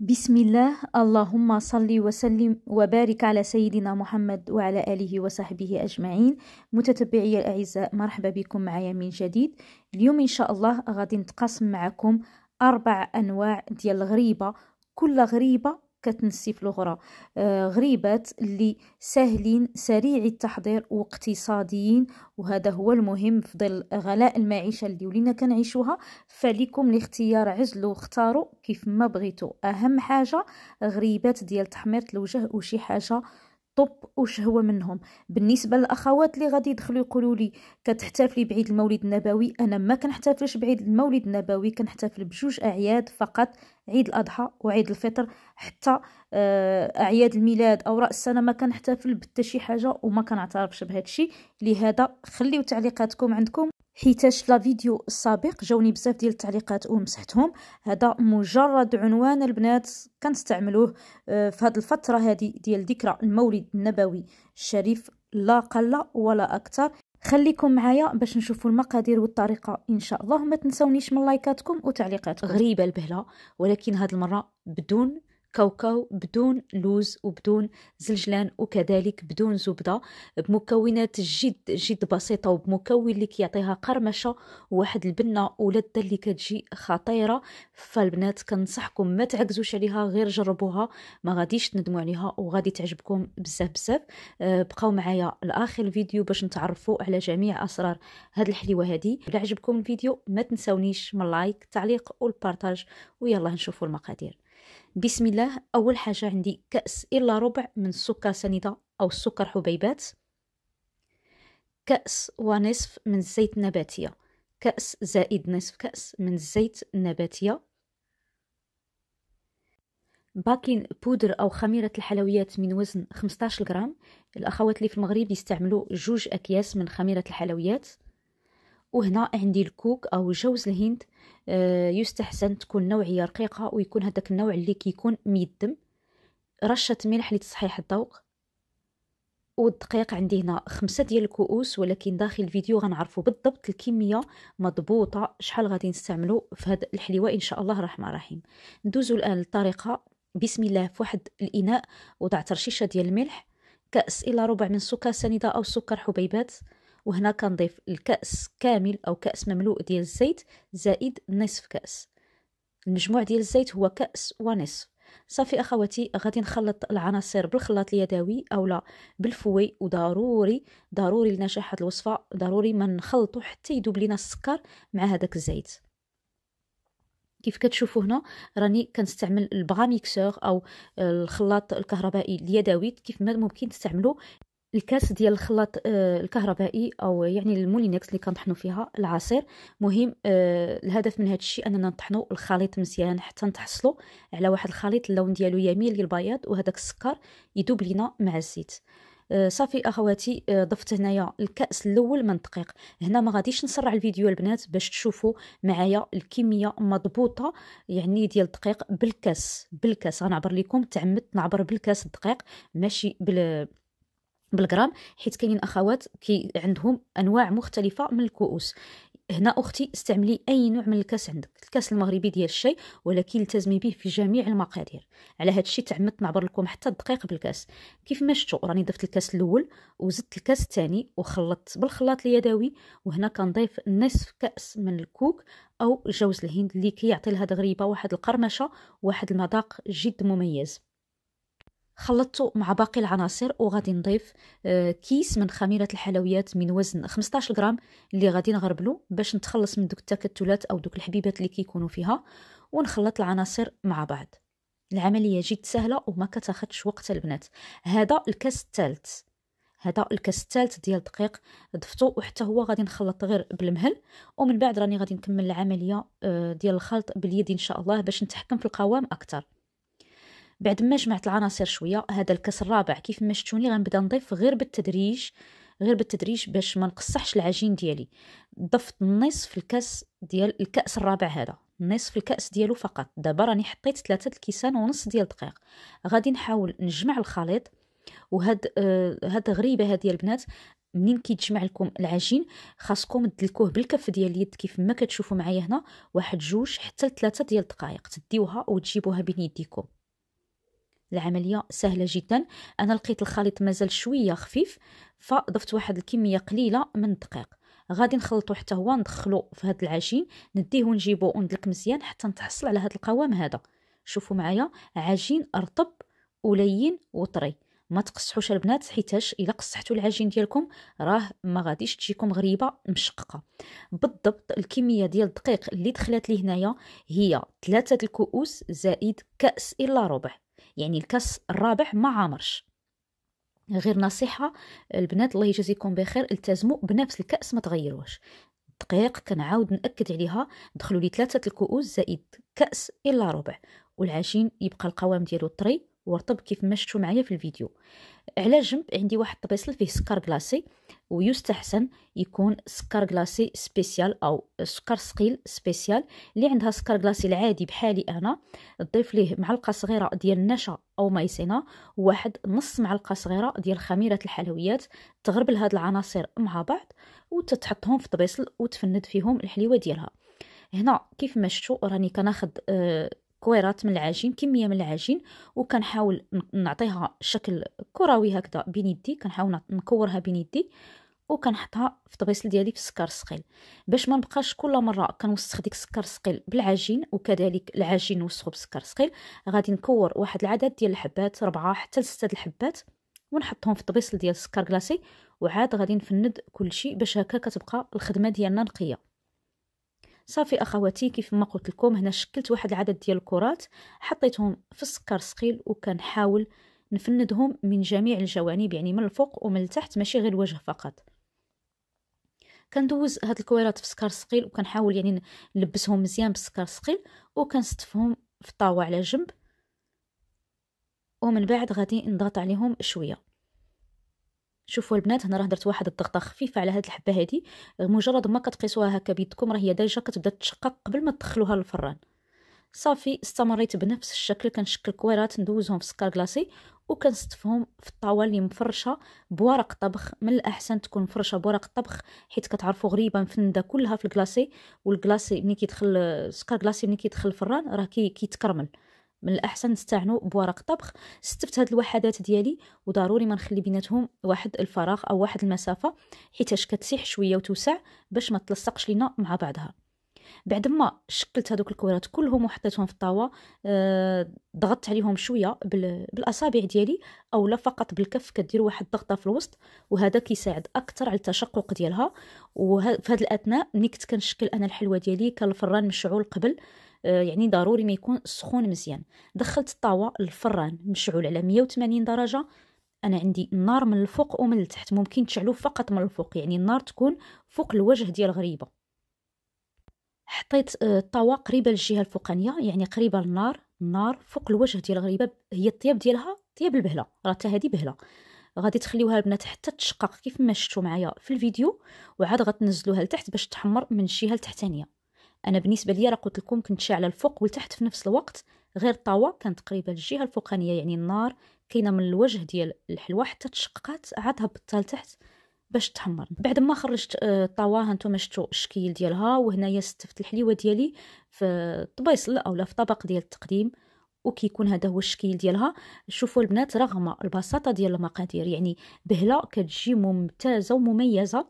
بسم الله اللهم صل وسلم وبارك على سيدنا محمد وعلى آله وصحبه أجمعين متتبعي الأعزاء مرحبا بكم معايا من جديد اليوم إن شاء الله غادي نتقاسم معكم أربع أنواع ديال الغريبة كل غريبة كتنسي في الاخرى آه، غريبات اللي سهلين سريع التحضير واقتصاديين وهذا هو المهم في ظل غلاء المعيشه اللي ولينا كنعيشوها فليكم الاختيار عزلوا واختاروا كيف ما بغيتوا اهم حاجه غريبات ديال تحميرة الوجه وشي حاجه طب هو منهم بالنسبه للاخوات اللي غادي يدخلوا يقولوا لي كتحتفلي بعيد المولد النبوي انا ما كنحتفلش بعيد المولد النبوي كنحتفل بجوج اعياد فقط عيد الاضحى وعيد الفطر حتى آه، اعياد الميلاد او راس السنه ما كنحتفل بتا شي حاجه وما كنعترفش بهذا الشيء لهذا خليو تعليقاتكم عندكم حيتاش لا فيديو السابق جاوني بزاف ديال التعليقات ومسحتهم هذا مجرد عنوان البنات كنستعملوه آه، في هذه الفتره هذه ديال ذكرى المولد النبوي الشريف لا قل ولا اكثر خليكم معايا باش نشوفوا المقادير والطريقه ان شاء الله ما تنسونيش من لايكاتكم وتعليقاتكم غريبه البهله ولكن هذه المره بدون كاوكاو بدون لوز وبدون زلجلان وكذلك بدون زبدة بمكونات جد جد بسيطة وبمكون اللي كيعطيها قرمشة واحد البنة ولذة اللي كتجي خطيرة فالبنات كنصحكم ما تعجزوش عليها غير جربوها ما غاديش تندموا عليها وغادي تعجبكم بزاف بزاف آه، بقاو معايا لاخر الفيديو باش نتعرفوا على جميع اسرار هاد الحليوه هادي الا عجبكم الفيديو ما تنسونيش من لايك تعليق والبارتاج ويلا نشوفوا المقادير بسم الله أول حاجة عندي كأس إلا ربع من السكر سنيدة أو السكر حبيبات كأس ونصف من الزيت النباتية كأس زائد نصف كأس من الزيت النباتية باكين بودر أو خميرة الحلويات من وزن 15 غرام الأخوات اللي في المغرب يستعملوا جوج أكياس من خميرة الحلويات وهنا عندي الكوك او جوز الهند آه، يستحسن تكون نوعيه رقيقه ويكون هذاك النوع اللي كيكون ميدم رشه ملح لتصحيح الذوق والدقيق عندي هنا خمسة ديال الكؤوس ولكن داخل الفيديو غنعرفوا بالضبط الكميه مضبوطه شحال غادي نستعملو في هذا الحليوه ان شاء الله الرحمن الرحيم ندوزو الان للطريقه بسم الله في واحد الاناء وضعت رشيشه ديال الملح كاس الى ربع من سكر سنيده او سكر حبيبات وهنا كنضيف الكأس كامل أو كأس مملوء ديال الزيت زائد نصف كأس المجموع ديال الزيت هو كأس ونصف صافي اخواتي غادي نخلط العناصر بالخلاط اليدوي اولا بالفوي وضروري ضروري لنجاح هذه الوصفه ضروري ما نخلطو حتى يذوب لينا السكر مع هذاك الزيت كيف كتشوفوا هنا راني كنستعمل البغاميكسور او الخلاط الكهربائي اليدوي كيف ما ممكن تستعملوا الكاس ديال الخلاط آه، الكهربائي او يعني المولينكس اللي كنطحنوا فيها العصير مهم آه، الهدف من هذا الشيء اننا نطحنوا الخليط مزيان حتى نتحصلوا على واحد الخليط اللون ديالو يميل للبياض وهذاك السكر يذوب لينا مع الزيت آه، صافي اخواتي ضفت هنايا الكاس الاول من دقيق هنا ما غاديش نسرع الفيديو البنات باش تشوفوا معايا الكميه مضبوطه يعني ديال الدقيق بالكاس بالكاس غنعبر لكم تعمدت نعبر بالكاس الدقيق ماشي بال بالغرام حيت كاينين اخوات كي عندهم انواع مختلفه من الكؤوس هنا اختي استعملي اي نوع من الكاس عندك الكاس المغربي ديال الشاي ولكن التزمي به في جميع المقادير على هذا الشيء تعمدت نعبر لكم حتى الدقيق بالكاس كيف ما شفتوا راني ضفت الكاس الاول وزدت الكاس الثاني وخلطت بالخلاط اليدوي وهنا كنضيف نصف كاس من الكوك او جوز الهند اللي كيعطي كي لهذا غريبه واحد القرمشه واحد المذاق جد مميز خلطته مع باقي العناصر وغادي نضيف آه، كيس من خميره الحلويات من وزن 15 غرام اللي غادي نغربلو باش نتخلص من دوك التكتلات او دوك الحبيبات اللي كيكونوا فيها ونخلط العناصر مع بعض العمليه جد سهله وما كتاخدش وقت البنات هذا الكاس الثالث هذا الكاس الثالث ديال الدقيق ضفتو وحتى هو غادي نخلط غير بالمهل ومن بعد راني غادي نكمل العمليه آه، ديال الخلط باليد ان شاء الله باش نتحكم في القوام اكثر بعد ما جمعت العناصر شويه هذا الكاس الرابع كيف ما شفتوني غنبدا نضيف غير بالتدريج غير بالتدريج باش ما نقصحش العجين ديالي ضفت نصف الكاس ديال الكاس الرابع هذا نصف الكاس ديالو فقط دابا راني حطيت ثلاثة الكيسان ونص ديال الدقيق غادي نحاول نجمع الخليط وهاد آه هاد غريبه ديال البنات منين كيتجمع لكم العجين خاصكم تدلكوه بالكف ديال اليد كيف ما كتشوفوا معايا هنا واحد جوج حتى لثلاثه ديال الدقائق تديوها وتجيبوها بين يديكم العملية سهلة جدا أنا لقيت الخليط مازال شوية خفيف فضفت واحد الكمية قليلة من الدقيق غادي نخلطو حتى هو ندخلو في هاد العجين نديه ونجيبو وندلك مزيان حتى نتحصل على هاد القوام هذا شوفوا معايا عجين رطب ولين وطري ما تقصحوش البنات حيتاش الا قصحتو العجين ديالكم راه ما غاديش تجيكم غريبه مشققه بالضبط الكميه ديال الدقيق اللي دخلت لي هنايا هي ثلاثه الكؤوس زائد كاس الا ربع يعني الكاس الرابع ما عامرش غير نصيحة البنات الله يجازيكم بخير التزموا بنفس الكأس ما تغيروش دقيق كنعاود نأكد عليها دخلوا لي ثلاثة الكؤوس زائد كأس إلا ربع والعجين يبقى القوام ديالو طري ورطب كيف ما شفتوا معايا في الفيديو على جنب عندي واحد الطبيصل فيه سكر كلاسي ويستحسن يكون سكر كلاسي سبيسيال او سكر ثقيل سبيسيال اللي عندها سكر كلاسي العادي بحالي انا ضيف ليه معلقه صغيره ديال النشا او مايسينا واحد نص معلقه صغيره ديال خميره الحلويات تغربل هاد العناصر مع بعض وتتحطهم في طبيصل وتفند فيهم الحليوه ديالها هنا كيف ما شفتوا راني كناخذ آه كويرات من العجين كميه من العجين وكنحاول نعطيها شكل كروي هكذا بين يدي كنحاول نكورها بين يدي وكنحطها في الطبيصل ديالي بالسكر الثقيل باش ما نبقاش كل مره كنوسخ ديك السكر الثقيل بالعجين وكذلك العجين نوسخو بالسكر الثقيل غادي نكور واحد العدد ديال الحبات ربعة حتى لسته الحبات ونحطهم في الطبيصل ديال السكر كلاصي وعاد غادي نفند كلشي باش هكا كتبقى الخدمه ديالنا نقيه صافي اخواتي كيف ما قلت لكم هنا شكلت واحد العدد ديال الكرات حطيتهم في السكر ثقيل وكنحاول نفندهم من جميع الجوانب يعني من الفوق ومن التحت ماشي غير الوجه فقط كندوز هاد الكويرات في سكر ثقيل وكنحاول يعني نلبسهم مزيان بالسكر ثقيل وكنستفهم في الطاوه على جنب ومن بعد غادي نضغط عليهم شويه شوفوا البنات هنا راه درت واحد الضغطه خفيفه على هاد الحبه هادي مجرد ما كتقيسوها هكا بيدكم راه هي دايجه كتبدا تشقق قبل ما تدخلوها للفران صافي استمريت بنفس الشكل كنشكل كويرات ندوزهم في سكر كلاصي وكنستفهم في الطاوله اللي مفرشه بورق طبخ من الاحسن تكون مفرشه بورق طبخ حيت كتعرفوا غريبه مفنده كلها في الكلاصي والكلاصي ملي كيدخل سكر كلاصي ملي كيدخل الفران راه كي كيتكرمل من الاحسن نستعنوا بورق طبخ استفت هاد الوحدات ديالي وضروري ما نخلي بيناتهم واحد الفراغ او واحد المسافه حيتاش كتسيح شويه وتوسع باش ما تلصقش لينا مع بعضها بعد ما شكلت هذوك الكورات كلهم وحطيتهم في الطاوه آه ضغطت عليهم شويه بالاصابع ديالي اولا فقط بالكف كدير واحد الضغطه في الوسط وهذا كيساعد اكثر على التشقق ديالها وفي هذه الاثناء ملي كنت كنشكل انا الحلوه ديالي كان الفران مشعول قبل آه، يعني ضروري ما يكون سخون مزيان دخلت الطاوه للفران مشعول على 180 درجه انا عندي النار من الفوق ومن التحت ممكن تشعلو فقط من الفوق يعني النار تكون فوق الوجه ديال الغريبه حطيت آه، الطاوه قريبه للجهه الفوقانيه يعني قريبه للنار النار فوق الوجه ديال الغريبه هي الطياب ديالها طياب البهله راه هذه بهله غادي تخليوها البنات حتى تشقق كيف ما شفتوا معايا في الفيديو وعاد غتنزلوها لتحت باش تحمر من الجهه التحتانيه انا بالنسبه لي راه قلت لكم كنت شاعله الفوق والتحت في نفس الوقت غير طاوة كانت قريبه للجهه الفوقانيه يعني النار كاينه من الوجه ديال الحلوه حتى تشققات عاد هبطتها لتحت باش تحمر بعد ما خرجت آه، الطاوه هانتوما شفتوا الشكل ديالها وهنايا استفت الحليوه ديالي في الطبيصل اولا في طبق ديال التقديم وكيكون هذا هو الشكل ديالها شوفوا البنات رغم البساطه ديال المقادير يعني بهله كتجي ممتازه ومميزه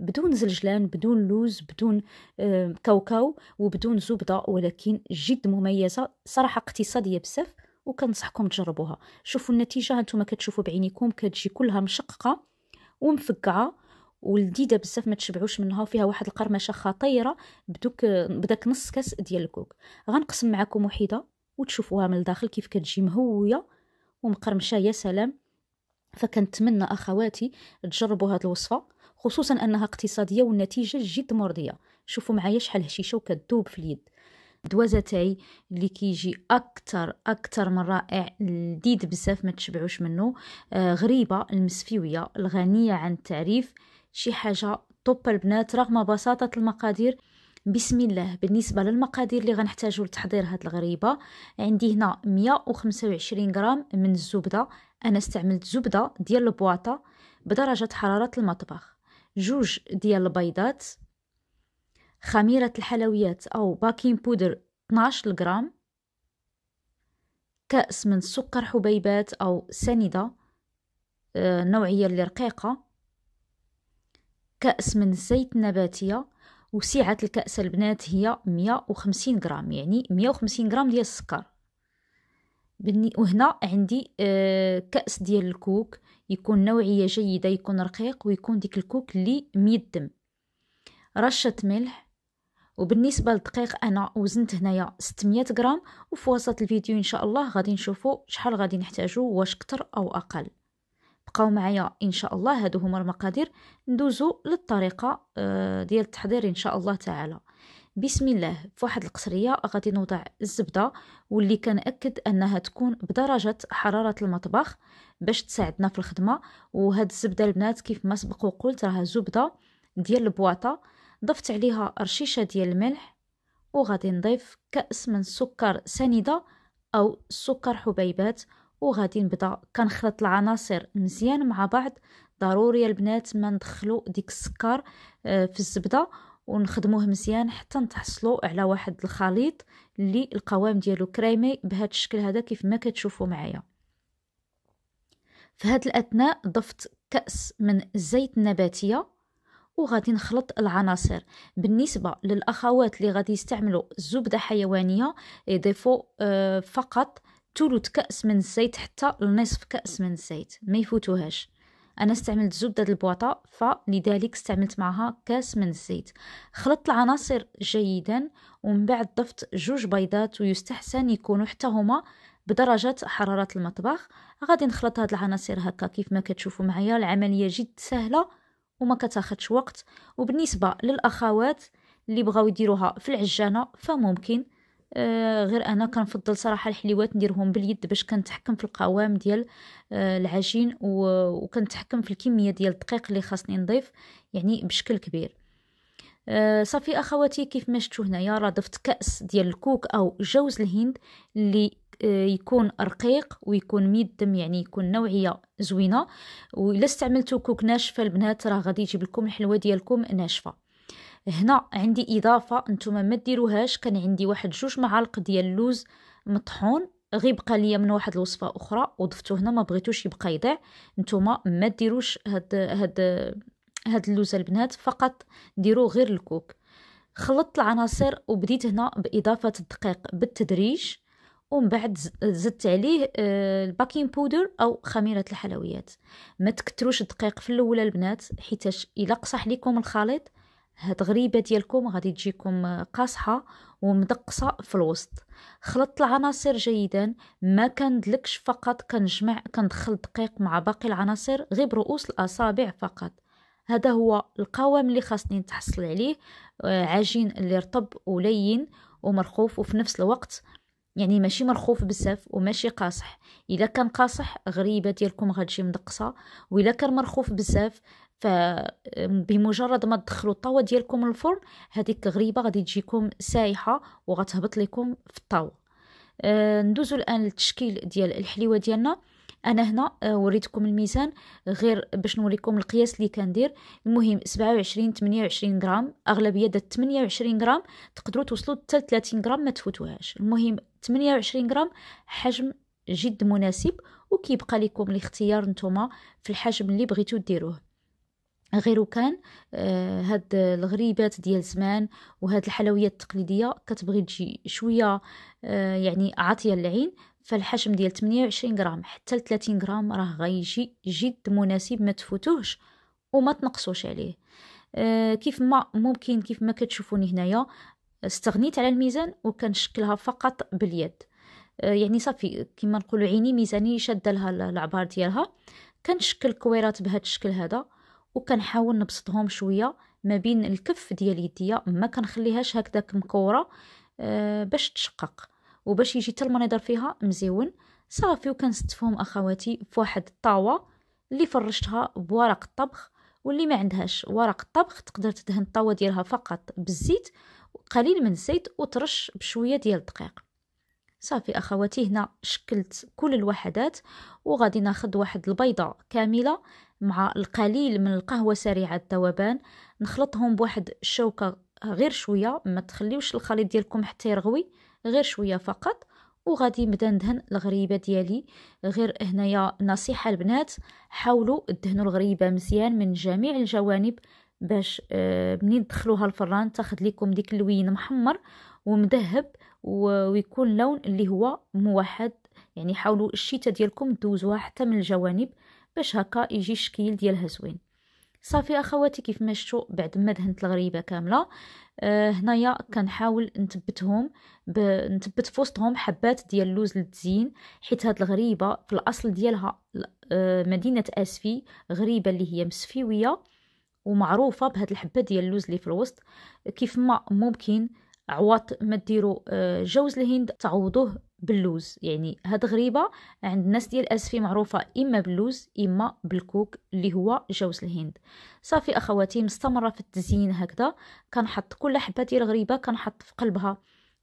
بدون زلجلان بدون لوز بدون آه، كاوكاو وبدون زبده ولكن جد مميزه صراحه اقتصاديه بزاف وكنصحكم تجربوها شوفوا النتيجه هانتوما كتشوفوا بعينيكم كتجي كلها مشققه ومفقعه ولذيذه بزاف ما تشبعوش منها وفيها واحد القرمشه خطيره بدوك بداك نص كاس ديال الكوك غنقسم معكم وحيده وتشوفوها من الداخل كيف كتجي مهويه ومقرمشه يا سلام فكنتمنى اخواتي تجربوا هذه الوصفه خصوصا انها اقتصاديه والنتيجه جد مرضيه شوفوا معايا شحال هشيشه وكتذوب في اليد دوازا اللي كيجي اكثر اكثر من رائع لذيذ بزاف ما تشبعوش منه آه غريبه المسفيويه الغنيه عن التعريف شي حاجه طوب البنات رغم بساطه المقادير بسم الله بالنسبة للمقادير اللي غنحتاجو لتحضير هاد الغريبة عندي هنا 125 غرام من الزبدة أنا استعملت زبدة ديال البواطة بدرجة حرارة المطبخ جوج ديال البيضات خميرة الحلويات أو باكين بودر 12 غرام كأس من سكر حبيبات أو سنيدة النوعية آه، اللي رقيقة كأس من زيت نباتية وسعة الكأس البنات هي 150 غرام يعني 150 غرام ديال السكر وهنا عندي آه، كأس ديال الكوك يكون نوعية جيدة يكون رقيق ويكون ديك الكوك اللي ميدم رشة ملح وبالنسبة للدقيق أنا وزنت هنايا 600 غرام وفي وسط الفيديو إن شاء الله غادي نشوفو شحال غادي نحتاجو واش كتر أو أقل بقاو معايا إن شاء الله هادو هما المقادير ندوزو للطريقة آه، ديال التحضير إن شاء الله تعالى بسم الله في واحد القصريه غادي نوضع الزبده واللي كنأكد انها تكون بدرجه حراره المطبخ باش تساعدنا في الخدمه وهاد الزبده البنات كيف ما سبق وقلت راها زبده ديال البواطه ضفت عليها رشيشه ديال الملح وغادي نضيف كاس من سكر سنيده او سكر حبيبات وغادي نبدا كنخلط العناصر مزيان مع بعض ضروري البنات ما ندخلو ديك السكر آه، في الزبده ونخدموه مزيان حتى نتحصلوا على واحد الخليط اللي القوام ديالو كريمي بهذا الشكل هذا كيف ما كتشوفوا معايا في هذا الاثناء ضفت كاس من الزيت النباتيه وغادي نخلط العناصر بالنسبه للاخوات اللي غادي يستعملوا الزبده حيوانيه يضيفوا آه، فقط ثلث كاس من الزيت حتى لنصف كاس من الزيت ما يفوتوهاش انا استعملت زبده البواطه فلذلك استعملت معها كاس من الزيت خلطت العناصر جيدا ومن بعد ضفت جوج بيضات ويستحسن يكونوا حتى هما بدرجة حرارة المطبخ غادي نخلط هاد العناصر هكا كيف ما كتشوفوا معايا العملية جد سهلة وما كتاخدش وقت وبالنسبة للأخوات اللي بغاو يديروها في العجانة فممكن آه، غير انا كنفضل صراحه الحليوات نديرهم باليد باش كنتحكم في القوام ديال آه، العجين وكنتحكم في الكميه ديال الدقيق اللي خاصني نضيف يعني بشكل كبير آه، صافي اخواتي كيف ما شفتوا هنايا راه ضفت كاس ديال الكوك او جوز الهند اللي يكون رقيق ويكون ميدم دم يعني يكون نوعيه زوينه والا استعملتو كوك ناشفه البنات راه غادي يجيب لكم الحلوه ديالكم ناشفه هنا عندي اضافه نتوما ما ديروهاش كان عندي واحد جوج معالق ديال اللوز مطحون غير بقى ليا من واحد الوصفه اخرى وضفته هنا ما بغيتوش يبقى يضيع نتوما ما ديروش هاد هاد هاد اللوز البنات فقط ديرو غير الكوك خلطت العناصر وبديت هنا باضافه الدقيق بالتدريج ومن بعد زدت عليه آه، الباكين بودر او خميره الحلويات ما تكتروش الدقيق في الاولى البنات حيتاش الا قصح لكم الخليط هاد غريبه ديالكم غادي تجيكم قاصحه ومدقصه في الوسط خلطت العناصر جيدا ما كندلكش فقط كنجمع كندخل دقيق مع باقي العناصر غير برؤوس الاصابع فقط هذا هو القوام اللي خاصني نتحصل عليه آه، عجين اللي رطب ولين ومرخوف وفي نفس الوقت يعني ماشي مرخوف بزاف وماشي قاصح الا كان قاصح غريبه ديالكم غتجي مدقصه وإذا كان مرخوف بزاف فبمجرد ما تدخلوا الطاوه ديالكم الفرن هذيك غريبه غادي تجيكم سايحه وغتهبط لكم في الطاوه أه ندوزو الان للتشكيل ديال الحليوه ديالنا انا هنا أه، وريتكم الميزان غير باش نوريكم القياس اللي كندير المهم 27 28 غرام اغلبيه دات 28 غرام تقدروا توصلوا حتى 30 غرام ما تفوتوهاش المهم 28 غرام حجم جد مناسب وكيبقى لكم الاختيار نتوما في الحجم اللي بغيتو ديروه غير كان آه هاد الغريبات ديال زمان وهاد الحلويات التقليديه كتبغي تجي شويه آه يعني عاطيه للعين فالحجم ديال 28 غرام حتى ل 30 غرام راه غيجي جد مناسب ما تفوتوهش وما تنقصوش عليه آه كيف ما ممكن كيف ما كتشوفوني هنايا استغنيت على الميزان وكنشكلها فقط باليد آه، يعني صافي كما نقولوا عيني ميزاني شاده لها العبار ديالها كنشكل كويرات بهذا الشكل هذا وكنحاول نبسطهم شويه ما بين الكف ديال يديا ما كنخليهاش هكذاك مكوره أه باش تشقق وباش يجي حتى المنظر فيها مزيون صافي وكنستفهم اخواتي فواحد الطاوه اللي فرشتها بورق الطبخ واللي ما عندهاش ورق الطبخ تقدر تدهن الطاوه ديالها فقط بالزيت قليل من الزيت وترش بشويه ديال الدقيق صافي اخواتي هنا شكلت كل الوحدات وغادي ناخذ واحد البيضه كامله مع القليل من القهوة سريعة الذوبان نخلطهم بواحد الشوكة غير شوية ما تخليوش الخليط ديالكم حتى يرغوي غير شوية فقط وغادي نبدا ندهن الغريبه ديالي غير هنايا نصيحه البنات حاولوا تدهنوا الغريبه مزيان من جميع الجوانب باش آه، منين تدخلوها الفران تاخذ لكم ديك اللوين محمر ومذهب ويكون لون اللي هو موحد يعني حاولوا الشتاء ديالكم دوزوها حتى من الجوانب باش هكا يجي الشكل ديالها زوين صافي اخواتي كيف ما شفتوا بعد ما دهنت الغريبه كامله آه هنايا كنحاول نثبتهم نثبت في وسطهم حبات ديال اللوز للتزيين حيت هاد الغريبه في الاصل ديالها آه مدينه اسفي غريبه اللي هي مسفيويه ومعروفه بهاد الحبه ديال اللوز اللي في الوسط كيف ما ممكن عواط ما ديروا آه، جوز الهند تعوضوه باللوز يعني هاد غريبه عند الناس ديال اسفي معروفه اما باللوز اما بالكوك اللي هو جوز الهند صافي اخواتي مستمره في التزيين هكذا كنحط كل حبه ديال غريبه كنحط في قلبها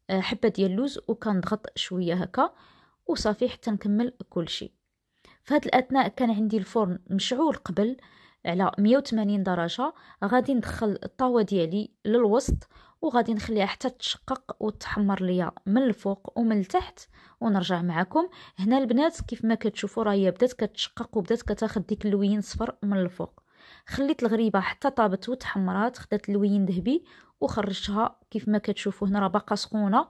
آه، حبه ديال اللوز وكنضغط شويه هكا وصافي حتى نكمل كل شيء في هاد الاثناء كان عندي الفرن مشعول قبل على 180 درجه غادي ندخل الطاوه ديالي للوسط وغادي نخليها حتى تشقق وتحمر ليا من الفوق ومن التحت ونرجع معكم هنا البنات كيف ما كتشوفوا راهي بدات كتشقق وبدات كتاخد ديك اللوين صفر من الفوق خليت الغريبه حتى طابت وتحمرات خدات اللوين ذهبي وخرجتها كيف ما كتشوفوا هنا راه باقا سخونه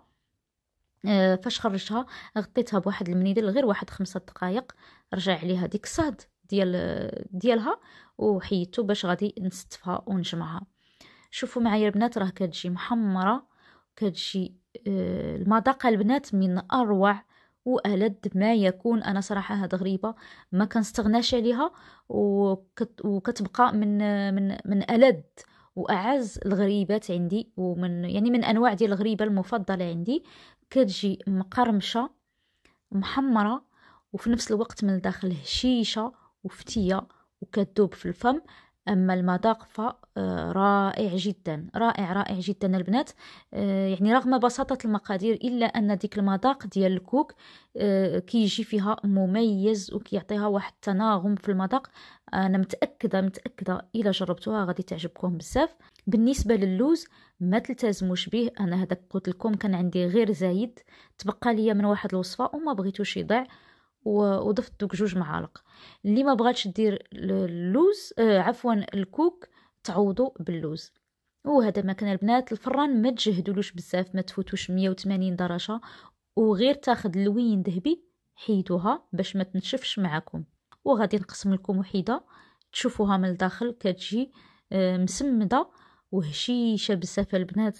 آه، فاش خرجتها غطيتها بواحد المنيدل غير واحد خمسة دقائق رجع عليها ديك الصهد ديال ديالها وحيدته باش غادي نستفها ونجمعها شوفوا معايا البنات راه كتجي محمره وكتجي آه، المذاق البنات من اروع والد ما يكون انا صراحه هاد غريبه ما كنستغناش عليها وكت وكتبقى من من من الد واعز الغريبات عندي ومن يعني من انواع ديال الغريبه المفضله عندي كتجي مقرمشه محمره وفي نفس الوقت من الداخل هشيشه وفتيه وكتذوب في الفم أما المذاق فرائع آه، جدا رائع رائع جدا البنات آه، يعني رغم بساطة المقادير إلا أن ديك المذاق ديال الكوك آه، كيجي فيها مميز وكيعطيها واحد التناغم في المذاق أنا متأكدة متأكدة إلا جربتوها غادي تعجبكم بزاف بالنسبة للوز ما تلتزموش به أنا هذاك قلت لكم كان عندي غير زايد تبقى ليا من واحد الوصفة وما بغيتوش يضيع وضفت دوك جوج معالق اللي ما بغاتش دير اللوز آه عفوا الكوك تعوضو باللوز وهذا ما كان البنات الفران ما تجهدولوش بزاف ما تفوتوش 180 درجه وغير تاخد لوين ذهبي حيدوها باش ما تنشفش معاكم وغادي نقسم لكم وحيده تشوفوها من الداخل كتجي آه، مسمده وهشيشه بزاف البنات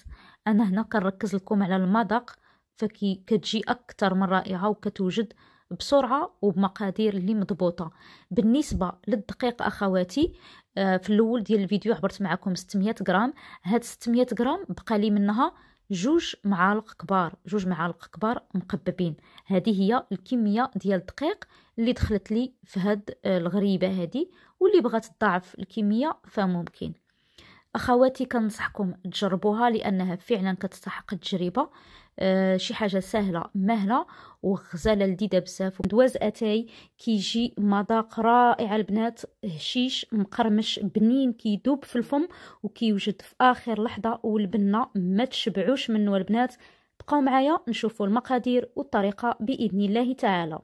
انا هنا كنركز لكم على المذاق فكي كتجي اكثر من رائعه وكتوجد بسرعه وبمقادير اللي مضبوطه بالنسبه للدقيق اخواتي آه، في الاول ديال الفيديو عبرت معكم 600 غرام هاد 600 غرام بقى لي منها جوج معالق كبار جوج معالق كبار مقببين هذه هي الكميه ديال الدقيق اللي دخلت لي في هاد آه، الغريبه هذه واللي بغات تضاعف الكميه فممكن اخواتي كنصحكم تجربوها لانها فعلا كتستحق التجربه آه، شي حاجه سهله مهله وغزاله لذيذه بزاف ودواز اتاي كيجي مذاق رائع البنات هشيش مقرمش بنين كيدوب في الفم وكيوجد في اخر لحظه والبنه ما تشبعوش منه البنات بقاو معايا نشوفوا المقادير والطريقه باذن الله تعالى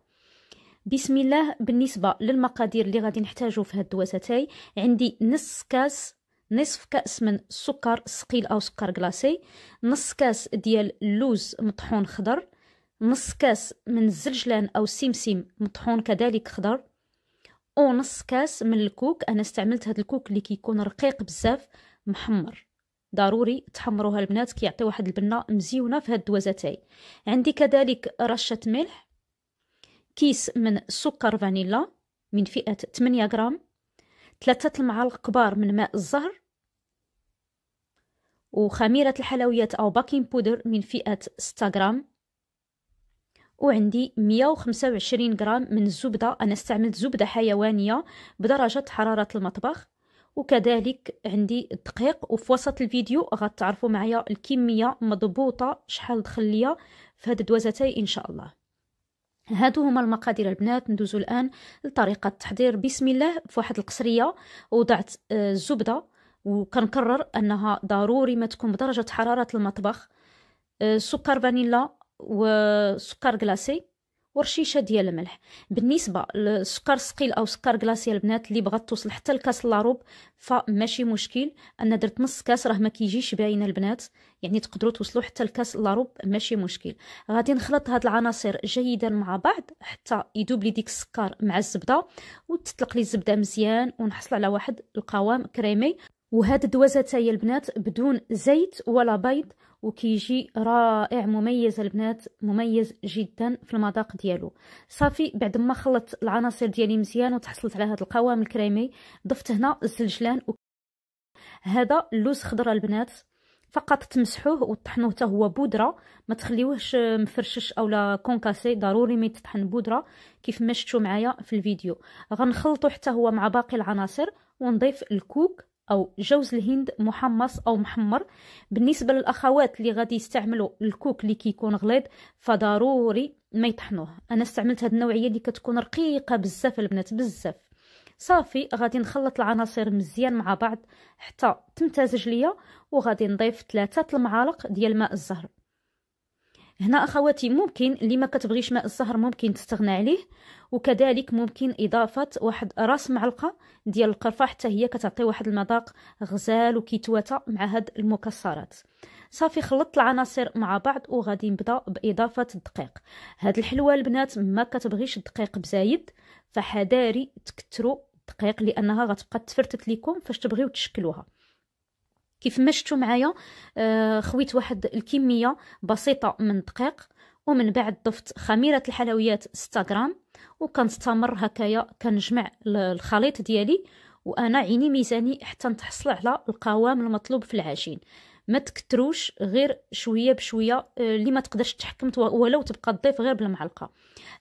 بسم الله بالنسبه للمقادير اللي غادي نحتاجو في هاد اتاي عندي نص كاس نصف كأس من السكر ثقيل أو سكر كلاصي نص كاس ديال اللوز مطحون خضر نص كاس من الزلجلان أو السمسم مطحون كذلك خضر ونص كاس من الكوك أنا استعملت هاد الكوك اللي كيكون رقيق بزاف محمر ضروري تحمروها البنات كيعطي واحد البنه مزيونه في هاد الدوازتاي عندي كذلك رشه ملح كيس من سكر فانيلا من فئه 8 غرام ثلاثه المعالق كبار من ماء الزهر وخميرة الحلويات أو باكين بودر من فئة 6 غرام وعندي 125 غرام من الزبدة أنا استعملت زبدة حيوانية بدرجة حرارة المطبخ وكذلك عندي الدقيق وفي وسط الفيديو غتعرفوا معايا الكمية مضبوطة شحال دخل ليا في هاد الدوازتاي إن شاء الله هادو هما المقادير البنات ندوزو الآن لطريقة التحضير بسم الله في واحد القصرية وضعت الزبدة آه، وكنكرر انها ضروري ما تكون بدرجه حراره المطبخ آه، سكر فانيلا وسكر كلاصي ورشيشه ديال الملح بالنسبه للسكر ثقيل او سكر كلاصي البنات اللي بغات توصل حتى لكاس لاروب فماشي مشكل انا درت نص كاس راه ما كيجيش باين البنات يعني تقدروا توصلوا حتى لكاس لاروب ماشي مشكل غادي نخلط هاد العناصر جيدا مع بعض حتى يدوب لي ديك السكر مع الزبده وتطلق لي الزبده مزيان ونحصل على واحد القوام كريمي وهاد الدوازه هي البنات بدون زيت ولا بيض وكيجي رائع مميز البنات مميز جدا في المذاق ديالو صافي بعد ما خلطت العناصر ديالي مزيان وتحصلت على هذا القوام الكريمي ضفت هنا الزلجلان و... هذا اللوز خضر البنات فقط تمسحوه وطحنوه حتى هو بودره ما تخليوهش مفرشش اولا كونكاسي ضروري ما يتطحن بودره كيف ما معايا في الفيديو غنخلطو حتى هو مع باقي العناصر ونضيف الكوك او جوز الهند محمص او محمر بالنسبه للاخوات اللي غادي يستعملوا الكوك اللي كيكون غليظ فضروري ما يطحنوه انا استعملت هذه النوعيه اللي كتكون رقيقه بزاف البنات بزاف صافي غادي نخلط العناصر مزيان مع بعض حتى تمتزج ليا وغادي نضيف ثلاثة المعالق ديال ماء الزهر هنا اخواتي ممكن اللي ما كتبغيش ماء الزهر ممكن تستغنى عليه وكذلك ممكن اضافه واحد راس معلقه ديال القرفه حتى هي كتعطي واحد المذاق غزال وكيتواتا مع هاد المكسرات صافي خلطت العناصر مع بعض وغادي نبدا باضافه الدقيق هاد الحلوه البنات ما كتبغيش الدقيق بزايد فحذاري تكثروا الدقيق لانها غتبقى تفرتت لكم فاش تبغيو تشكلوها كيف ما شفتوا معايا آه، خويت واحد الكميه بسيطه من الدقيق ومن بعد ضفت خميره الحلويات 6 غرام وكنستمر هكايا كنجمع الخليط ديالي وانا عيني ميزاني حتى نتحصل على القوام المطلوب في العجين ما تكتروش غير شويه بشويه آه، اللي ما تقدرش تحكم ولو تبقى تضيف غير بالمعلقه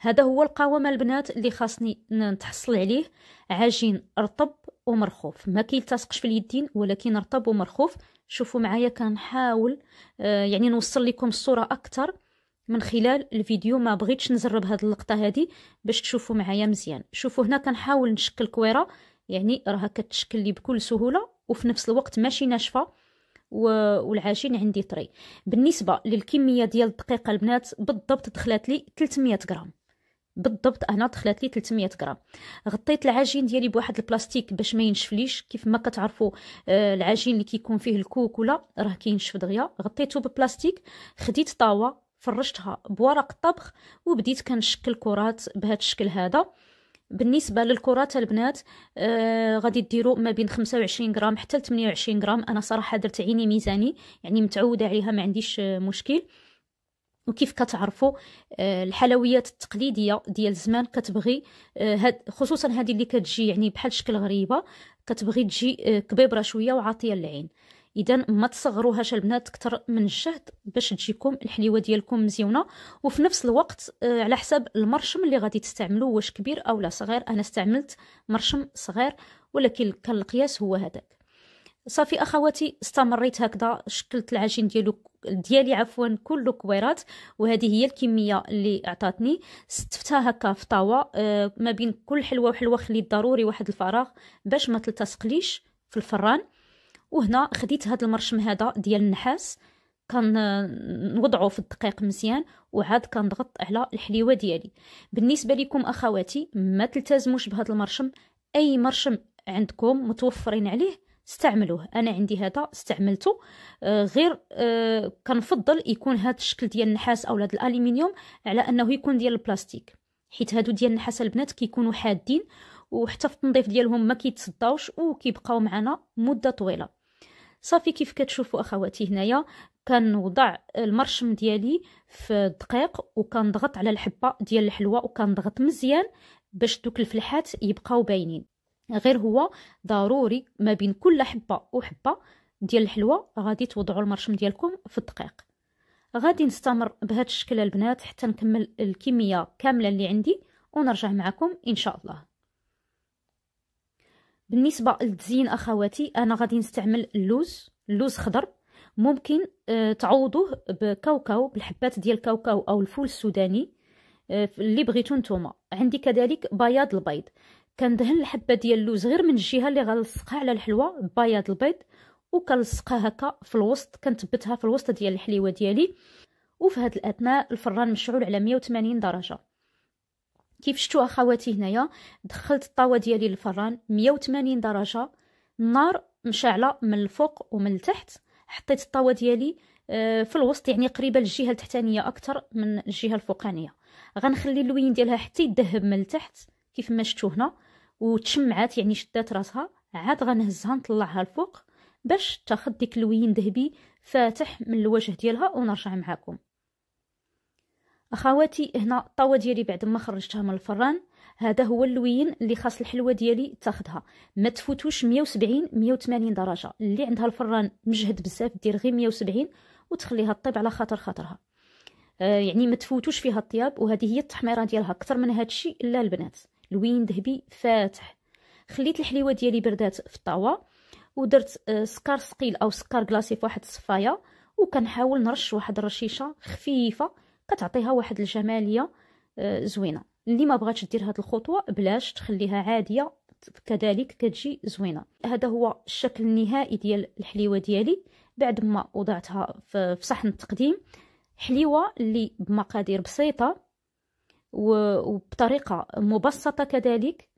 هذا هو القوام البنات اللي خاصني نتحصل عليه عجين رطب ومرخوف ما كيلتصقش في اليدين ولكن رطب ومرخوف شوفوا معايا كنحاول آه، يعني نوصل لكم الصوره اكثر من خلال الفيديو ما بغيتش نزرب هذه اللقطه هذه باش تشوفوا معايا مزيان شوفوا هنا كنحاول نشكل كويره يعني راها كتشكل لي بكل سهوله وفي نفس الوقت ماشي ناشفه والعجين عندي طري بالنسبه للكميه ديال الدقيقه البنات بالضبط دخلت لي 300 غرام بالضبط انا دخلت لي 300 غرام غطيت العجين ديالي بواحد البلاستيك باش ما ينشفليش كيف ما كتعرفوا آه، العجين اللي كيكون فيه الكوكولا راه كينشف دغيا غطيته ببلاستيك خديت طاوه فرشتها بورق الطبخ وبديت كنشكل كرات بهذا الشكل هذا بالنسبه للكرات البنات آه غادي ديروا ما بين 25 غرام حتى ل 28 غرام انا صراحه درت عيني ميزاني يعني متعوده عليها ما عنديش آه مشكل وكيف كتعرفوا آه، الحلويات التقليديه ديال زمان كتبغي آه، خصوصا هذه اللي كتجي يعني بحال شكل غريبه كتبغي تجي آه، كبيبره شويه وعاطيه للعين اذا ما تصغروهاش البنات اكثر من الجهد باش تجيكم الحليوه ديالكم مزيونه وفي نفس الوقت على حساب المرشم اللي غادي تستعملوه واش كبير او لا صغير انا استعملت مرشم صغير ولكن كان القياس هو هذاك صافي اخواتي استمريت هكذا شكلت العجين ديالو ديالي عفوا كل كويرات وهذه هي الكميه اللي عطاتني استفتها هكا في طاوه آه ما بين كل حلوه وحلوه خليت ضروري واحد الفراغ باش ما تلتصقليش في الفران وهنا خديت هذا المرشم هذا ديال النحاس كنوضعو آه، في الدقيق مزيان وعاد كنضغط على الحليوه ديالي بالنسبه لكم اخواتي ما تلتزموش بهذا المرشم اي مرشم عندكم متوفرين عليه استعملوه انا عندي هذا استعملته آه، غير آه، كنفضل يكون هذا الشكل ديال النحاس او هذا الالومنيوم على انه يكون ديال البلاستيك حيت هادو ديال النحاس البنات كيكونوا حادين وحتى في التنظيف ديالهم ما كيتصداوش وكيبقاو معنا مده طويله صافي كيف كتشوفوا اخواتي هنايا كنوضع المرشم ديالي في الدقيق وكنضغط على الحبه ديال الحلوى وكنضغط مزيان باش دوك الفلحات يبقاو باينين غير هو ضروري ما بين كل حبه وحبه ديال الحلوى غادي توضعوا المرشم ديالكم في الدقيق غادي نستمر بهذا الشكل البنات حتى نكمل الكميه كامله اللي عندي ونرجع معكم ان شاء الله بالنسبه للتزيين اخواتي انا غادي نستعمل اللوز اللوز خضر ممكن آه، تعوضوه بكاوكاو بالحبات ديال الكاوكاو او الفول السوداني آه، اللي بغيتو نتوما عندي كذلك بياض البيض كندهن الحبه ديال اللوز غير من الجهه اللي غنلصقها على الحلوه بياض البيض وكنلصقها هكا في الوسط كنثبتها في الوسط ديال الحليوه ديالي وفي هذا الاثناء الفران مشعول على 180 درجه كيف شفتوا اخواتي هنايا دخلت الطاوه ديالي للفران 180 درجه النار مشعله من الفوق ومن التحت حطيت الطاوه ديالي آه، في الوسط يعني قريبه للجهه التحتانيه اكثر من الجهه الفوقانيه غنخلي اللوين ديالها حتى يذهب من التحت كيف ما شفتوا هنا وتشمعات يعني شدات راسها عاد غنهزها نطلعها الفوق باش تاخد ديك اللوين ذهبي فاتح من الوجه ديالها ونرجع معاكم اخواتي هنا الطاوه ديالي بعد ما خرجتها من الفران هذا هو اللوين اللي خاص الحلوه ديالي تاخدها ما تفوتوش 170 180 درجه اللي عندها الفران مجهد بزاف دير غير 170 وتخليها طيب على خاطر خاطرها آه يعني ما تفوتوش فيها الطياب وهذه هي التحميره ديالها اكثر من هذا الشيء لا البنات لوين ذهبي فاتح خليت الحليوه ديالي بردات في الطاوه ودرت آه، سكر ثقيل او سكر كلاصي في واحد الصفايه وكنحاول نرش واحد الرشيشه خفيفه كتعطيها واحد الجماليه آه، زوينه اللي ما بغاتش دير هاد الخطوه بلاش تخليها عاديه كذلك كتجي زوينه هذا هو الشكل النهائي ديال الحليوه ديالي بعد ما وضعتها في صحن التقديم حليوه اللي بمقادير بسيطه وبطريقه مبسطه كذلك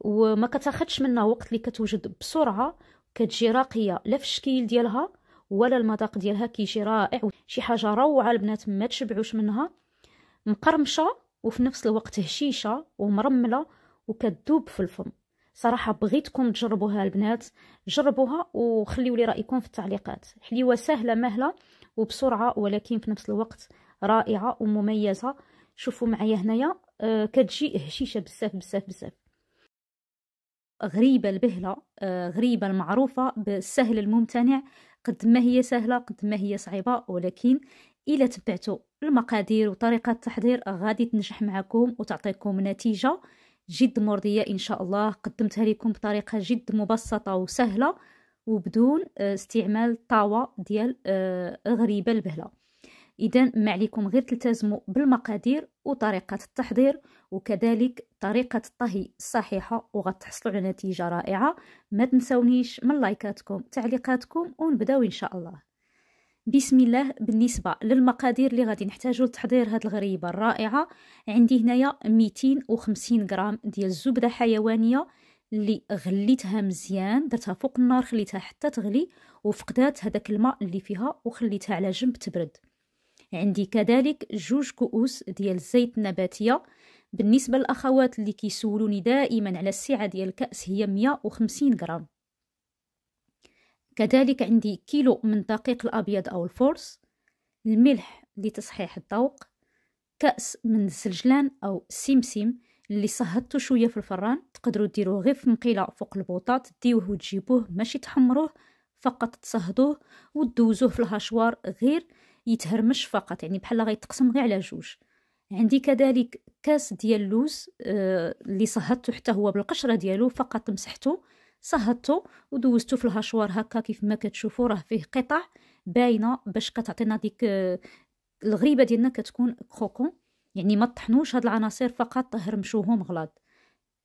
وما كتاخدش منها وقت اللي كتوجد بسرعه كتجي راقيه لا في الشكيل ديالها ولا المذاق ديالها كيجي رائع شي حاجه روعه البنات ما تشبعوش منها مقرمشه وفي نفس الوقت هشيشه ومرمله وكتذوب في الفم صراحه بغيتكم تجربوها البنات جربوها وخليوا لي رايكم في التعليقات حليوه سهله مهله وبسرعه ولكن في نفس الوقت رائعه ومميزه شوفوا معايا هنايا آه، كتجي هشيشه بزاف بزاف بزاف غريبه البهله آه، غريبه المعروفه بالسهل الممتنع قد ما هي سهله قد ما هي صعيبه ولكن الا تبعتوا المقادير وطريقه التحضير غادي تنجح معكم وتعطيكم نتيجه جد مرضيه ان شاء الله قدمتها لكم بطريقه جد مبسطه وسهله وبدون آه، استعمال طاوه ديال غريبه البهله اذا ما عليكم غير تلتزموا بالمقادير وطريقه التحضير وكذلك طريقه الطهي الصحيحه وغتحصلوا على نتيجه رائعه ما تنسونيش من لايكاتكم تعليقاتكم ونبداو ان شاء الله بسم الله بالنسبة للمقادير اللي غادي نحتاجو لتحضير هاد الغريبة الرائعة عندي هنايا 250 غرام ديال الزبدة حيوانية اللي غليتها مزيان درتها فوق النار خليتها حتى تغلي وفقدات هذاك الماء اللي فيها وخليتها على جنب تبرد عندي كذلك جوج كؤوس ديال الزيت النباتيه بالنسبه للاخوات اللي كيسولوني دائما على السعه ديال الكاس هي 150 غرام كذلك عندي كيلو من الدقيق الابيض او الفورس الملح لتصحيح الذوق كاس من السلجلان او السمسم اللي صهدتو شويه في الفران تقدروا ديروه غير في مقيله فوق البوطات ديوه وتجيبوه ماشي تحمروه فقط تصهدوه وتدوزوه في الهشوار غير يتهرمش فقط يعني بحال غيتقسم غير على جوج عندي كذلك كاس ديال اللوز آه اللي صهدته حتى هو بالقشره ديالو فقط مسحته صهدته ودوزته في الهشوار هكا كيف ما كتشوفوا راه فيه قطع باينه باش كتعطينا ديك آه الغريبه ديالنا كتكون كروكون يعني ما طحنوش هاد العناصر فقط هرمشوهم غلط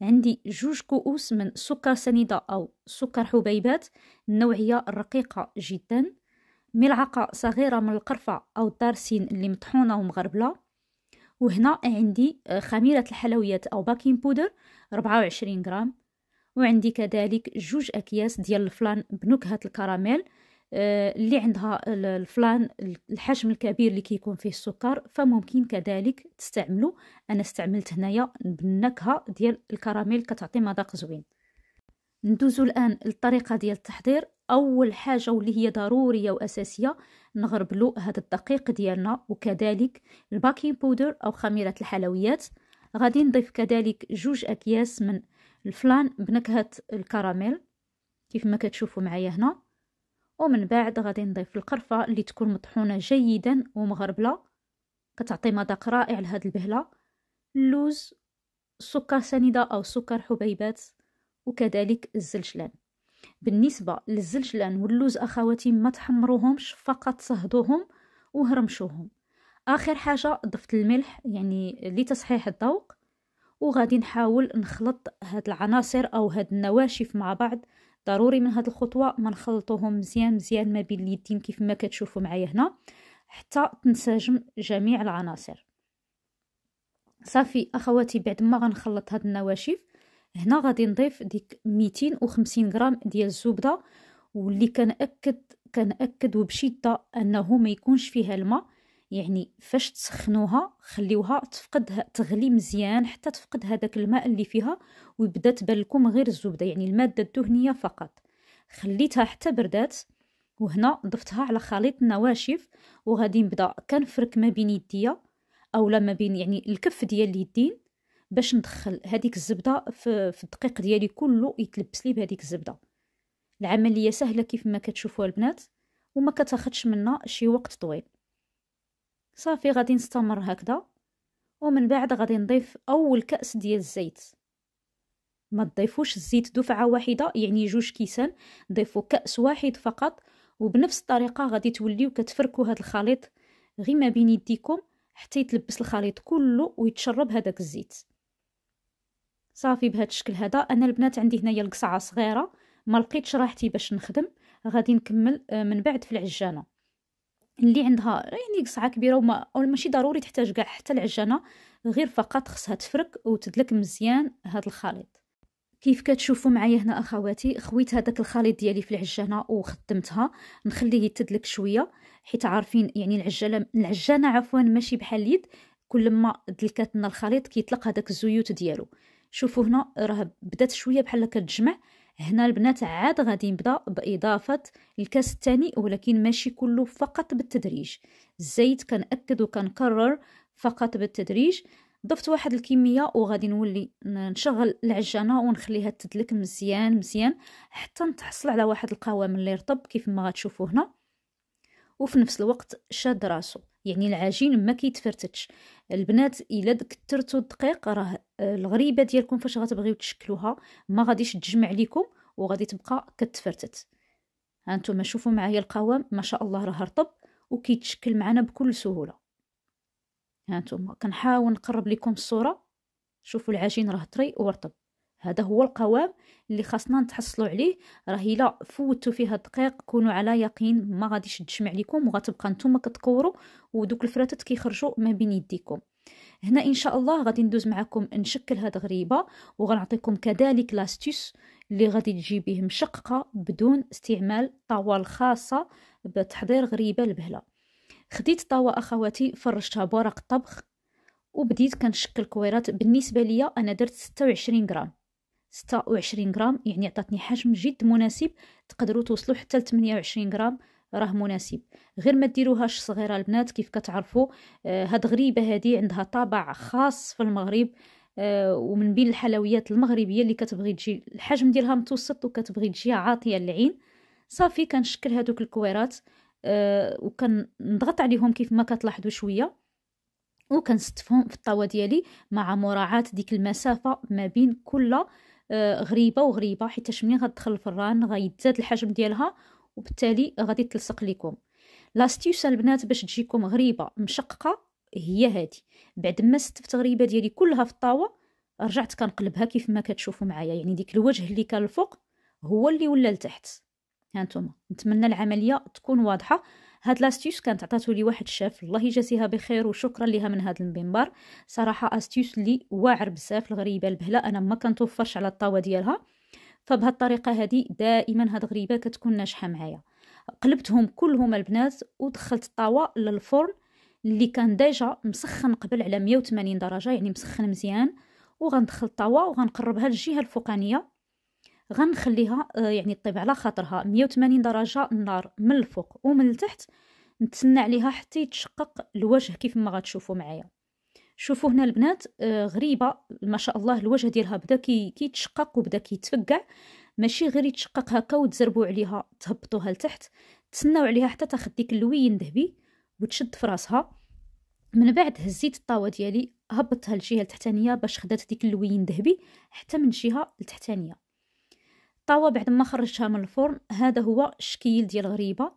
عندي جوج كؤوس من سكر سنيده او سكر حبيبات النوعيه الرقيقه جدا ملعقة صغيرة من القرفة أو الدارسين اللي مطحونة ومغربلة وهنا عندي آه، خميرة الحلويات أو باكين بودر 24 غرام وعندي كذلك جوج أكياس ديال الفلان بنكهة الكراميل آه، اللي عندها الفلان الحجم الكبير اللي كيكون فيه السكر فممكن كذلك تستعملو انا استعملت هنايا بالنكهه ديال الكراميل كتعطي مذاق زوين ندوزو الان للطريقه ديال التحضير اول حاجه واللي هي ضروريه واساسيه نغربلو هذا الدقيق ديالنا وكذلك الباكين بودر او خميره الحلويات غادي نضيف كذلك جوج اكياس من الفلان بنكهه الكراميل كيف ما كتشوفوا معايا هنا ومن بعد غادي نضيف القرفه اللي تكون مطحونه جيدا ومغربله كتعطي مذاق رائع لهاد البهله اللوز سكر سنيده او سكر حبيبات وكذلك الزلجلان بالنسبة للزلجلان واللوز أخواتي ما تحمروهمش فقط صهدوهم وهرمشوهم آخر حاجة ضفت الملح يعني لتصحيح الذوق وغادي نحاول نخلط هاد العناصر أو هاد النواشف مع بعض ضروري من هاد الخطوة ما نخلطوهم مزيان مزيان ما بين اليدين كيف ما كتشوفوا معايا هنا حتى تنسجم جميع العناصر صافي اخواتي بعد ما غنخلط هاد النواشف هنا غادي نضيف ديك 250 غرام ديال الزبده واللي كنأكد كنأكد وبشده انه ما يكونش فيها الماء يعني فاش تسخنوها خليوها تفقد تغلي مزيان حتى تفقد هذاك الماء اللي فيها ويبدا تبان لكم غير الزبده يعني الماده الدهنيه فقط خليتها حتى بردات وهنا ضفتها على خليط النواشف وغادي نبدا كنفرك ما بين يديا اولا ما بين يعني الكف ديال اليدين باش ندخل هذيك الزبده في, في الدقيق ديالي كله يتلبس لي بهذيك الزبده العمليه سهله كيف ما كتشوفوها البنات وما كتاخذش منا شي وقت طويل صافي غادي نستمر هكذا ومن بعد غادي نضيف اول كاس ديال الزيت ما تضيفوش الزيت دفعه واحده يعني جوج كيسان ضيفوا كاس واحد فقط وبنفس الطريقه غادي توليو كتفركوا هذا الخليط غير ما بين يديكم حتى يتلبس الخليط كله ويتشرب هذاك الزيت صافي بهذا الشكل هذا انا البنات عندي هنايا القصعه صغيره ما لقيتش راحتي باش نخدم غادي نكمل آه، من بعد في العجانه اللي عندها يعني قصعه كبيره وما ماشي ضروري تحتاج كاع حتى العجانه غير فقط خصها تفرك وتدلك مزيان هذا الخليط كيف كتشوفوا معايا هنا اخواتي خويت هذاك الخليط ديالي في العجانه وخدمتها نخليه يتدلك شويه حيت عارفين يعني العجاله العجانه عفوا ماشي بحال اليد كل ما دلكاتنا الخليط كيطلق هذاك الزيوت ديالو شوفوا هنا راه بدات شويه بحال كتجمع هنا البنات عاد غادي نبدا باضافه الكاس الثاني ولكن ماشي كله فقط بالتدريج الزيت كنأكد وكنكرر فقط بالتدريج ضفت واحد الكميه وغادي نولي نشغل العجانه ونخليها تدلك مزيان مزيان حتى نتحصل على واحد القوام اللي رطب كيف ما غتشوفوا هنا وفي نفس الوقت شاد راسو يعني العجين ما كيتفرتتش البنات الا كثرتوا الدقيق راه آه، الغريبه ديالكم فاش غتبغيو تشكلوها ما غاديش تجمع ليكم وغادي تبقى كتفرتت هانتوما شوفوا معايا القوام ما شاء الله راه رطب وكيتشكل معنا بكل سهوله هانتوما كنحاول نقرب لكم الصوره شوفوا العجين راه طري ورطب هذا هو القوام اللي خاصنا نتحصلوا عليه راه الا فوتوا فيها الدقيق كونوا على يقين ما غاديش تجمع لكم وغتبقى نتوما كتكوروا ودوك الفراتات كيخرجوا ما بين يديكم هنا ان شاء الله غادي ندوز معكم نشكل هاد غريبه وغنعطيكم كذلك لاستيس اللي غادي تجي به مشققه بدون استعمال طاوه الخاصه بتحضير غريبه البهله خديت طاوه اخواتي فرشتها بورق الطبخ وبديت كنشكل كويرات بالنسبه ليا انا درت 26 غرام ستة وعشرين غرام يعني عطاتني حجم جد مناسب تقدروا توصلوا حتى لتمنية وعشرين غرام راه مناسب غير ما ديروهاش صغيره البنات كيف كتعرفوا آه هاد غريبه هادي عندها طابع خاص في المغرب آه ومن بين الحلويات المغربيه اللي كتبغي تجي الحجم ديالها متوسط وكتبغي تجي عاطيه للعين صافي كنشكل هادوك الكويرات آه وكنضغط عليهم كيف ما كتلاحظوا شويه وكنستفهم في الطاوه ديالي مع مراعاه ديك المسافه ما بين كل آه، غريبه وغريبه حيت منين غتدخل الفران غيتزاد الحجم ديالها وبالتالي غادي تلصق لكم لاستيوس البنات باش تجيكم غريبه مشققه هي هذه بعد ما ستفت غريبه ديالي كلها في الطاوه رجعت كنقلبها كيف ما كتشوفوا معايا يعني ديك الوجه اللي كان الفوق هو اللي ولا لتحت هانتوما نتمنى العمليه تكون واضحه هاد لاستيوس كانت عطاتو لي واحد الشاف الله يجازيها بخير وشكرا ليها من هاد المنبر صراحه استيوس لي واعر بزاف الغريبه البهله انا ما كنتوفرش على الطاوه ديالها فبهاد الطريقه هادي دائما هاد غريبه كتكون ناجحه معايا قلبتهم كلهم البنات ودخلت الطاوه للفرن اللي كان ديجا مسخن قبل على 180 درجه يعني مسخن مزيان وغندخل الطاوه وغنقربها للجهه الفوقانيه غنخليها آه، يعني طيب على خاطرها 180 درجه النار من الفوق ومن التحت نتسنى عليها حتى يتشقق الوجه كيف ما غتشوفوا معايا شوفوا هنا البنات آه، غريبه ما شاء الله الوجه ديالها بدا كيتشقق وبدا كيتفقع ماشي غير يتشقق هكا وتزربوا عليها تهبطوها لتحت تسناو عليها حتى تاخد ديك اللوين ذهبي وتشد في راسها من بعد هزيت الطاوه ديالي هبطتها للجهه التحتانيه باش خدات ديك اللوين ذهبي حتى من الجهه التحتانيه الطاوة بعد ما خرجتها من الفرن هذا هو الشكيل ديال غريبة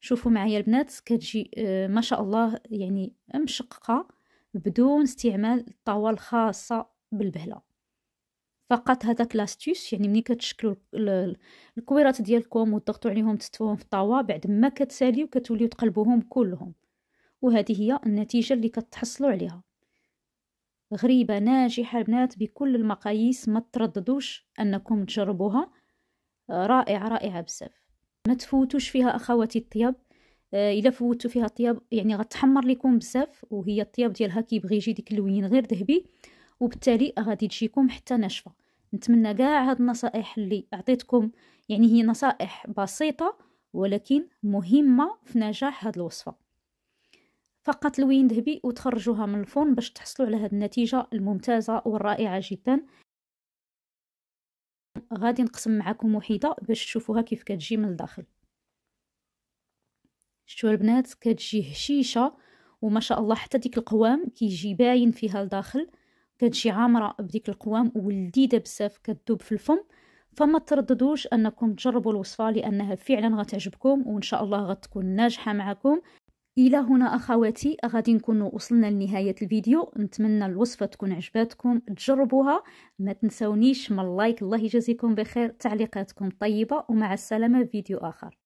شوفوا معايا البنات كتجي آه، ما شاء الله يعني مشققة بدون استعمال الطاوة الخاصة بالبهلة فقط هذاك لاستيس يعني ملي كتشكلوا الكويرات ديالكم وتضغطوا عليهم تستوهم في الطاوة بعد ما كتساليو كتوليو تقلبوهم كلهم وهذه هي النتيجة اللي كتحصلوا عليها غريبة ناجحة بنات بكل المقاييس ما ترددوش أنكم تجربوها رائعة رائعة بزاف ما تفوتوش فيها أخواتي الطياب آه، إلا فوتوا فيها الطياب يعني غتحمر لكم بزاف وهي الطياب ديالها كيبغي يجي ديك اللوين غير ذهبي وبالتالي غادي تجيكم حتى ناشفة نتمنى كاع هاد النصائح اللي عطيتكم يعني هي نصائح بسيطة ولكن مهمة في نجاح هاد الوصفة فقط لوين ذهبي وتخرجوها من الفرن باش تحصلوا على هذه النتيجه الممتازه والرائعه جدا غادي نقسم معكم وحيده باش تشوفوها كيف كتجي من الداخل شتو البنات كتجي هشيشه وما شاء الله حتى ديك القوام كيجي باين فيها لداخل كتجي عامره بديك القوام ولذيذه بزاف كتذوب في الفم فما ترددوش انكم تجربوا الوصفه لانها فعلا غتعجبكم وان شاء الله غتكون ناجحه معكم الى هنا اخواتي غادي نكونوا وصلنا لنهايه الفيديو نتمنى الوصفه تكون عجباتكم تجربوها ما تنسونيش من لايك الله يجازيكم بخير تعليقاتكم طيبه ومع السلامه في فيديو اخر